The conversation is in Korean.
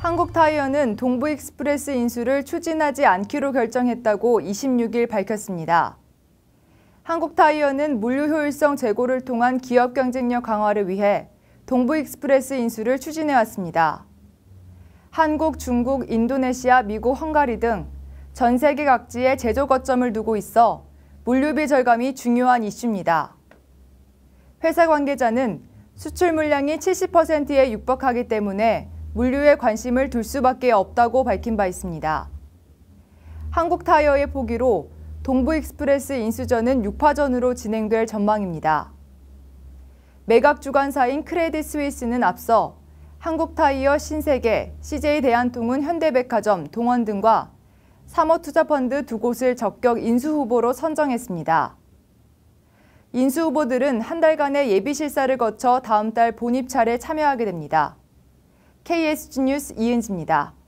한국타이어는 동부익스프레스 인수를 추진하지 않기로 결정했다고 26일 밝혔습니다. 한국타이어는 물류 효율성 제고를 통한 기업 경쟁력 강화를 위해 동부익스프레스 인수를 추진해왔습니다. 한국, 중국, 인도네시아, 미국, 헝가리 등 전 세계 각지에 제조 거점을 두고 있어 물류비 절감이 중요한 이슈입니다. 회사 관계자는 수출 물량이 70%에 육박하기 때문에 물류에 관심을 둘 수밖에 없다고 밝힌 바 있습니다. 한국타이어의 포기로 동부익스프레스 인수전은 6파전으로 진행될 전망입니다. 매각 주관사인 크레딧 스위스는 앞서 한국타이어, 신세계, CJ대한통운, 현대백화점, 동원 등과 사모투자펀드 두 곳을 적격 인수 후보로 선정했습니다. 인수 후보들은 한 달간의 예비 실사를 거쳐 다음 달 본입찰에 참여하게 됩니다. KSG 뉴스 이은지입니다.